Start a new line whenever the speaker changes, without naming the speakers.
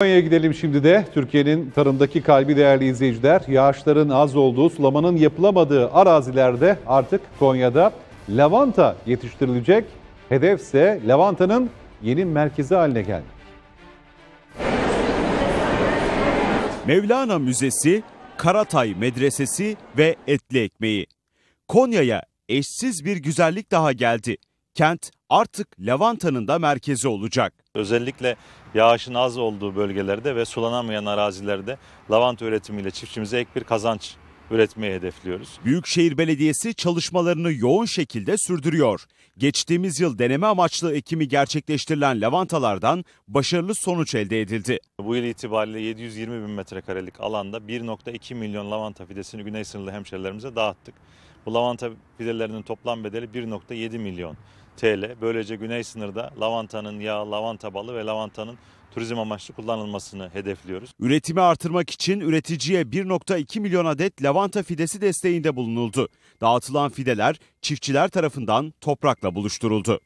Konya'ya gidelim şimdi de. Türkiye'nin tarımdaki kalbi değerli izleyiciler. Yağışların az olduğu, sulamanın yapılamadığı arazilerde artık Konya'da lavanta yetiştirilecek. Hedef ise lavantanın yeni merkezi haline geldi.
Mevlana Müzesi, Karatay Medresesi ve Etli Ekmeği. Konya'ya eşsiz bir güzellik daha geldi. Kent
artık lavantanın da merkezi olacak. Özellikle yağışın az olduğu bölgelerde ve sulanamayan arazilerde lavanta üretimiyle çiftçimize ek bir kazanç üretmeyi hedefliyoruz.
Büyükşehir Belediyesi çalışmalarını yoğun şekilde sürdürüyor. Geçtiğimiz
yıl deneme amaçlı ekimi gerçekleştirilen lavantalardan başarılı sonuç elde edildi. Bu yıl itibariyle 720 bin metrekarelik alanda 1.2 milyon lavanta fidesini güney sınırlı hemşerilerimize dağıttık. Bu lavanta fidelerinin toplam bedeli 1.7 milyon TL. Böylece güney sınırda lavantanın yağı, lavanta balı ve lavantanın turizm amaçlı kullanılmasını hedefliyoruz.
Üretimi artırmak için üreticiye 1.2 milyon adet lavanta fidesi desteğinde bulunuldu. Dağıtılan fideler çiftçiler tarafından toprakla buluşturuldu.